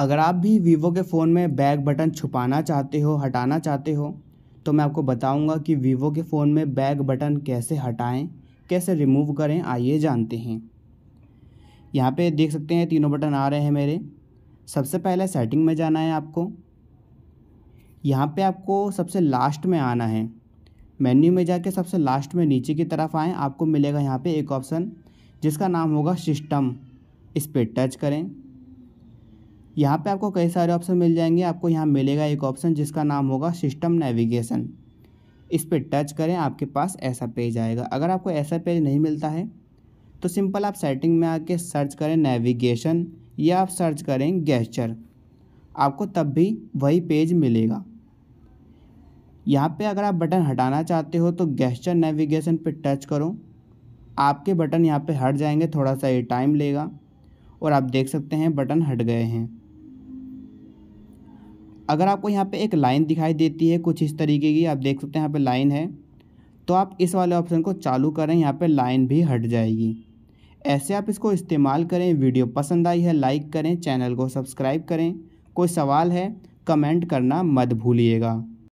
अगर आप भी वीवो के फ़ोन में बैक बटन छुपाना चाहते हो हटाना चाहते हो तो मैं आपको बताऊंगा कि वीवो के फ़ोन में बैक बटन कैसे हटाएं कैसे रिमूव करें आइए जानते हैं यहाँ पे देख सकते हैं तीनों बटन आ रहे हैं मेरे सबसे पहले सेटिंग में जाना है आपको यहाँ पे आपको सबसे लास्ट में आना है मेन्यू में जाके सबसे लास्ट में नीचे की तरफ आएँ आपको मिलेगा यहाँ पर एक ऑप्शन जिसका नाम होगा सिस्टम इस पर टच करें यहाँ पे आपको कई सारे ऑप्शन मिल जाएंगे आपको यहाँ मिलेगा एक ऑप्शन जिसका नाम होगा सिस्टम नेविगेशन इस पर टच करें आपके पास ऐसा पेज आएगा अगर आपको ऐसा पेज नहीं मिलता है तो सिंपल आप सेटिंग में आके सर्च करें नेविगेशन या आप सर्च करें गेस्चर आपको तब भी वही पेज मिलेगा यहाँ पे अगर आप बटन हटाना चाहते हो तो गेस्चर नेविगेशन पे टच करो आपके बटन यहाँ पे हट जाएंगे थोड़ा सा ये टाइम लेगा और आप देख सकते हैं बटन हट गए हैं अगर आपको यहाँ पे एक लाइन दिखाई देती है कुछ इस तरीके की आप देख सकते हैं यहाँ पे लाइन है तो आप इस वाले ऑप्शन को चालू करें यहाँ पे लाइन भी हट जाएगी ऐसे आप इसको इस्तेमाल करें वीडियो पसंद आई है लाइक करें चैनल को सब्सक्राइब करें कोई सवाल है कमेंट करना मत भूलिएगा